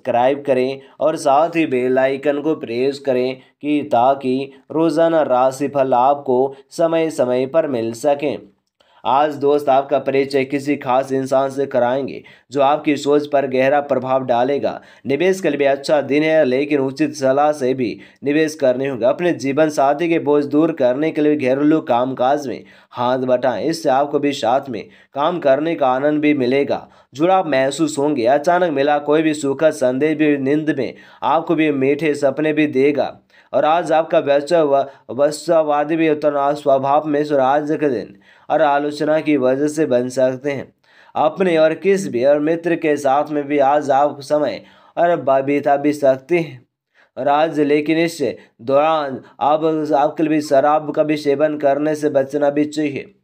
subscribe करें और साथ ही बेल आइकन को प्रेस करें कि ताकि रोज़ाना राशिफल आपको समय समय पर मिल सकें आज दोस्त आपका परिचय किसी खास इंसान से कराएंगे जो आपकी सोच पर गहरा प्रभाव डालेगा निवेश के लिए अच्छा दिन है लेकिन उचित सलाह से भी निवेश करने होंगे अपने जीवन साथी के बोझ दूर करने के लिए घरेलू कामकाज में हाथ बटाएं इससे आपको भी साथ में काम करने का आनंद भी मिलेगा जुड़ाव महसूस होंगे अचानक मिला कोई भी सुखद संदेश भी नींद में आपको भी मीठे सपने भी देगा और आज आपका वैश्व वस्तुवादी भी उतना स्वभाव में स्वराज के दिन और आलोचना की वजह से बन सकते हैं अपने और किस भी और मित्र के साथ में भी आज आप समय और बिता भी सकते हैं राज लेकिन इस दौरान आप आपके लिए शराब का भी सेवन करने से बचना भी चाहिए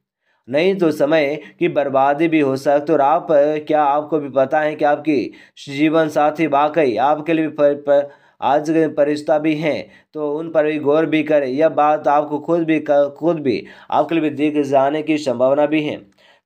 नहीं तो समय की बर्बादी भी हो सकती और आप क्या आपको भी पता है कि आपकी जीवन साथी वाकई आपके लिए पर, पर, आज परिश्ता भी हैं तो उन पर भी गौर भी करें यह बात तो आपको खुद भी खुद भी आपके लिए दिख जाने की संभावना भी है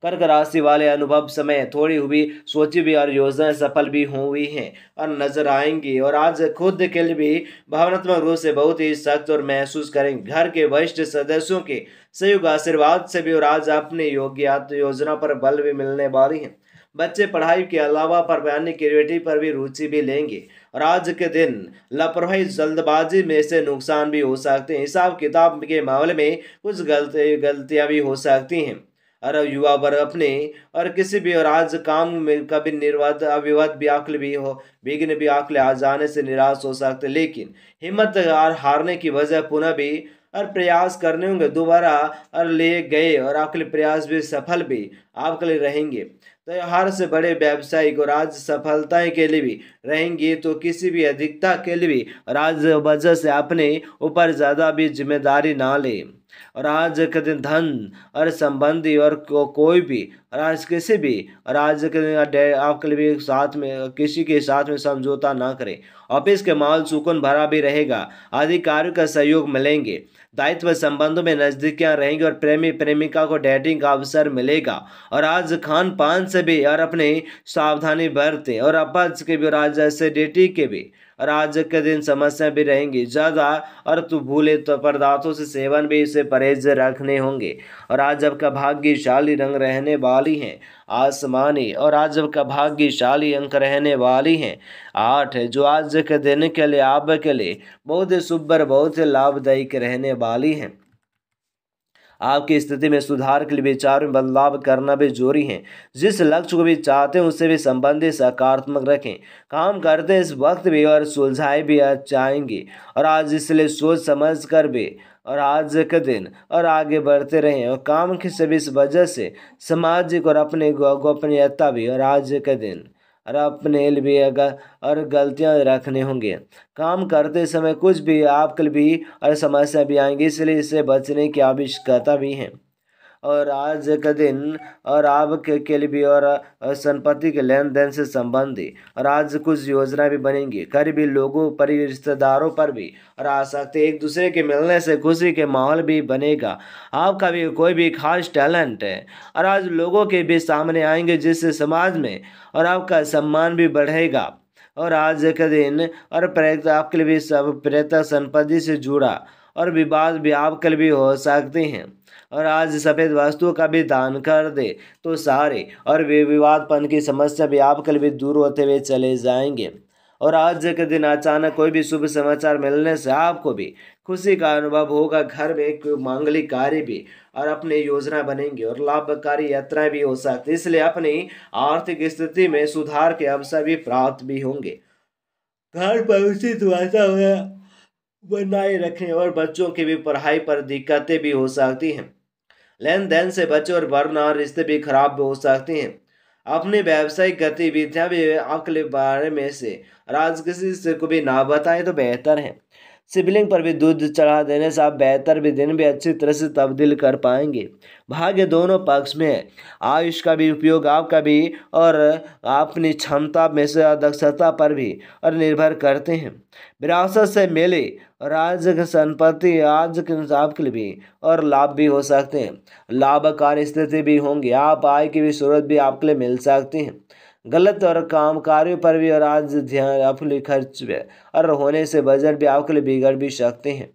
कर्क राशि वाले अनुभव समय थोड़ी हुई सोची भी और योजनाएं सफल भी हुई हैं और नजर आएंगी और आज खुद के लिए भी भावनात्मक रूप से बहुत ही सख्त और महसूस करेंगे घर के वरिष्ठ सदस्यों के सहयोग आशीर्वाद से भी और आज अपनी योग्य योजना पर बल भी मिलने वाली है बच्चे पढ़ाई के अलावा परवानिक क्रिएटिव पर भी रुचि भी लेंगे और आज के दिन लापरवाही जल्दबाजी में से नुकसान भी हो सकते हैं हिसाब किताब के मामले में कुछ गलती गलतियाँ भी हो सकती हैं और युवा वर्ग अपने और किसी भी और आज काम में कभी निर्वाद अविवाद आकल भी हो विघ्न आकल आ जाने से निराश हो सकते लेकिन हिम्मत हारने की वजह पुनः भी और प्रयास करने होंगे दोबारा और लिए गए और आपके लिए प्रयास भी सफल भी आपके लिए रहेंगे त्यौहार तो हर से बड़े व्यावसायिक और आज सफलताएं के लिए भी रहेंगे तो किसी भी अधिकता के लिए भी और आज वजह से अपने ऊपर ज़्यादा भी जिम्मेदारी ना लें और आज के दिन धन और संबंधी और को, कोई भी और आज किसी भी और आज के दिन आपके लिए भी साथ में किसी के साथ में समझौता ना करें ऑफिस के माहौल सुकून भरा भी रहेगा अधिकारियों का सहयोग मिलेंगे दायित्व संबंधों में नज़दीकियाँ रहेंगी और प्रेमी प्रेमिका को डेटिंग का अवसर मिलेगा और आज खान पान से भी और अपनी सावधानी बरतें और अपज के भी और आज जैसे डेटिंग के भी और आज के दिन समस्या भी रहेंगी ज़्यादा और तो भूले तो पदार्थों से सेवन भी इसे परहेज रखने होंगे और आज आपका भाग्यशाली रंग रहने वाली हैं आसमानी और आज आपका भाग्यशाली अंक रहने वाली हैं आठ जो आज के दिन के लिए आप के लिए बहुत ही शुभ बहुत ही लाभदायक रहने वाली हैं आपकी स्थिति में सुधार के लिए विचार में बदलाव करना भी जरूरी है जिस लक्ष्य को भी चाहते हैं उससे भी संबंधित सकारात्मक रखें काम करते इस वक्त भी और सुलझाए भी चाहेंगे और आज इसलिए सोच समझ कर भी और आज के दिन और आगे बढ़ते रहें और काम की सभी इस वजह से सामाजिक और अपने गोपनीयता भी और आज के दिन और अपने लिए अगर और गलतियाँ रखने होंगे काम करते समय कुछ भी आपकल भी और समस्या भी आएंगी इसलिए इससे बचने की आवश्यकता भी है और आज के दिन और आपके के लिए भी और संपत्ति के लेन देन से संबंधी और आज कुछ योजना भी बनेंगी करीबी लोगों पर रिश्तेदारों पर भी और आ सकते एक दूसरे के मिलने से खुशी के माहौल भी बनेगा आपका भी कोई भी खास टैलेंट है और आज लोगों के भी सामने आएंगे जिससे समाज में और आपका सम्मान भी बढ़ेगा और आज के दिन और प्रेरित आपके लिए भी सब प्रेरित संपत्ति से जुड़ा और विवाद व्यापकल भी हो सकते हैं और आज सफ़ेद वस्तुओं का भी दान कर दे तो सारे और विवादपन की समस्या भी व्यापकल भी दूर होते हुए चले जाएंगे और आज के दिन अचानक कोई भी शुभ समाचार मिलने से आपको भी खुशी का अनुभव होगा घर में एक मांगलिक कार्य भी और अपने योजना बनेंगी और लाभकारी यात्राएं भी हो सकती इसलिए अपनी आर्थिक स्थिति में सुधार के अवसर भी प्राप्त भी होंगे घर पर उचित वातावरण बनाए रखें और बच्चों की भी पढ़ाई पर दिक्कतें भी हो सकती हैं लेन देन से बच्चे और वरना रिश्ते भी खराब हो सकते हैं अपनी व्यावसायिक गतिविधियां भी अकल बारे में से राज से को भी ना बताएं तो बेहतर है शिवलिंग पर भी दूध चढ़ा देने से आप बेहतर भी दिन भी अच्छी तरह से तब्दील कर पाएंगे भाग्य दोनों पक्ष में आयुष का भी उपयोग आपका भी और अपनी क्षमता में से दक्षता पर भी और निर्भर करते हैं विरासत से मिले के संपत्ति आज के हिसाब के लिए भी और लाभ भी हो सकते हैं लाभकारी स्थिति भी होंगी आप आय की भी सूरत भी आपके लिए मिल सकती हैं गलत और काम कार्य पर भी और आज ध्यान अफली खर्च और होने से बजट भी आपके लिए बिगड़ भी सकते हैं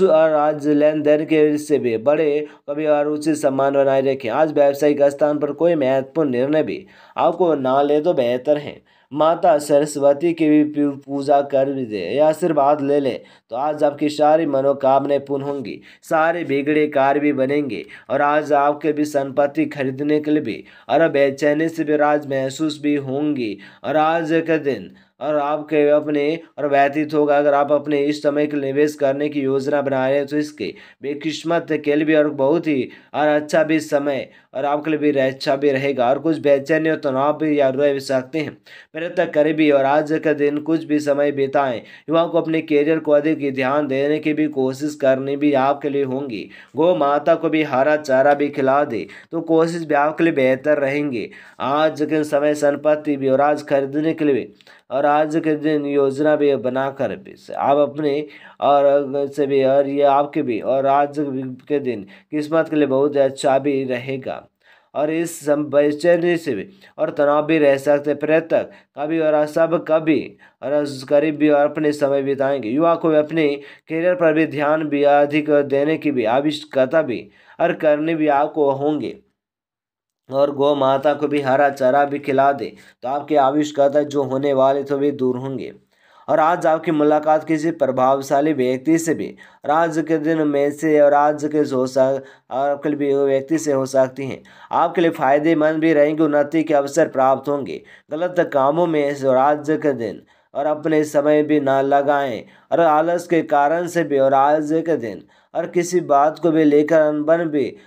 आज लेन देन के रिश्ते भी बड़े कभी और उचित सम्मान बनाए रखें आज व्यावसायिक स्थान पर कोई महत्वपूर्ण निर्णय भी आपको ना ले तो बेहतर है माता सरस्वती की भी पूजा कर भी दे या आशीर्वाद ले ले तो आज आपकी सारी मनोकामनाएं पूर्ण होंगी सारे बिगड़े कार्य भी बनेंगे और आज आपके भी संपत्ति खरीदने के लिए भी और बेचैनी से भी राज महसूस भी होंगी और आज के दिन और आपके अपने और व्यतीत होगा अगर आप अपने इस समय के निवेश करने की योजना बना रहे हैं तो इसके बेकिस्मत के लिए भी और बहुत ही और अच्छा भी समय और आपके लिए भी अच्छा भी रहेगा और कुछ बेचैनी और तनाव भी या रह सकते हैं मेरे तक करीबी और आज का दिन कुछ भी समय बिताएं युवाओं को अपने कैरियर को अधिक ध्यान देने की भी कोशिश करनी भी आपके लिए होंगी गौ माता को भी हरा चारा भी खिला दे तो कोशिश भी आपके लिए बेहतर रहेंगे आज के समय संपत्ति भी और आज खरीदने के लिए और आज के दिन योजना भी बनाकर भी आप अपने और से भी और ये आपके भी और आज के दिन किस्मत के लिए बहुत अच्छा भी रहेगा और इस बेचैनी से भी और तनाव भी रह सकते पर्यटक कभी और सब कभी और करीब भी और अपने समय बिताएंगे युवा को अपने करियर पर भी ध्यान भी अधिक देने की भी आवश्यकता भी और करने भी आपको होंगे और गौ माता को भी हरा चारा भी खिला दे तो आपके आविष्कार जो होने वाले तो वे दूर होंगे और आज आपकी मुलाकात किसी प्रभावशाली व्यक्ति से भी और आज के दिन में से और आज के जो आपके लिए व्यक्ति से हो सकती हैं आपके लिए फायदेमंद भी रहेंगे उन्नति के अवसर प्राप्त होंगे गलत कामों में और आज के दिन और अपने समय भी ना लगाएं और आलस के कारण से भी और आज के दिन और किसी बात को भी लेकर अनबन भी